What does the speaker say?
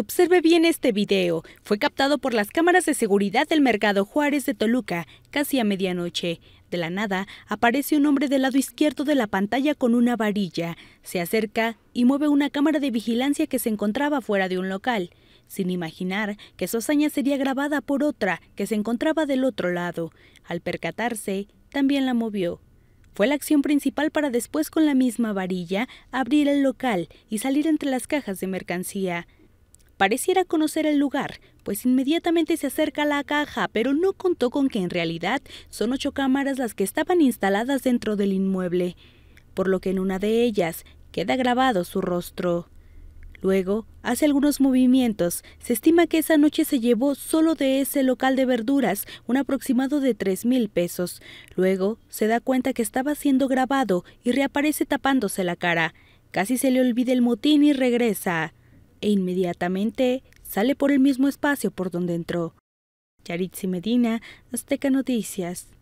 Observe bien este video. Fue captado por las cámaras de seguridad del Mercado Juárez de Toluca, casi a medianoche. De la nada, aparece un hombre del lado izquierdo de la pantalla con una varilla. Se acerca y mueve una cámara de vigilancia que se encontraba fuera de un local, sin imaginar que su hazaña sería grabada por otra que se encontraba del otro lado. Al percatarse, también la movió. Fue la acción principal para después con la misma varilla abrir el local y salir entre las cajas de mercancía. Pareciera conocer el lugar, pues inmediatamente se acerca a la caja, pero no contó con que en realidad son ocho cámaras las que estaban instaladas dentro del inmueble, por lo que en una de ellas queda grabado su rostro. Luego, hace algunos movimientos. Se estima que esa noche se llevó solo de ese local de verduras un aproximado de 3 mil pesos. Luego, se da cuenta que estaba siendo grabado y reaparece tapándose la cara. Casi se le olvida el motín y regresa e inmediatamente sale por el mismo espacio por donde entró. Yaritzi Medina, Azteca Noticias.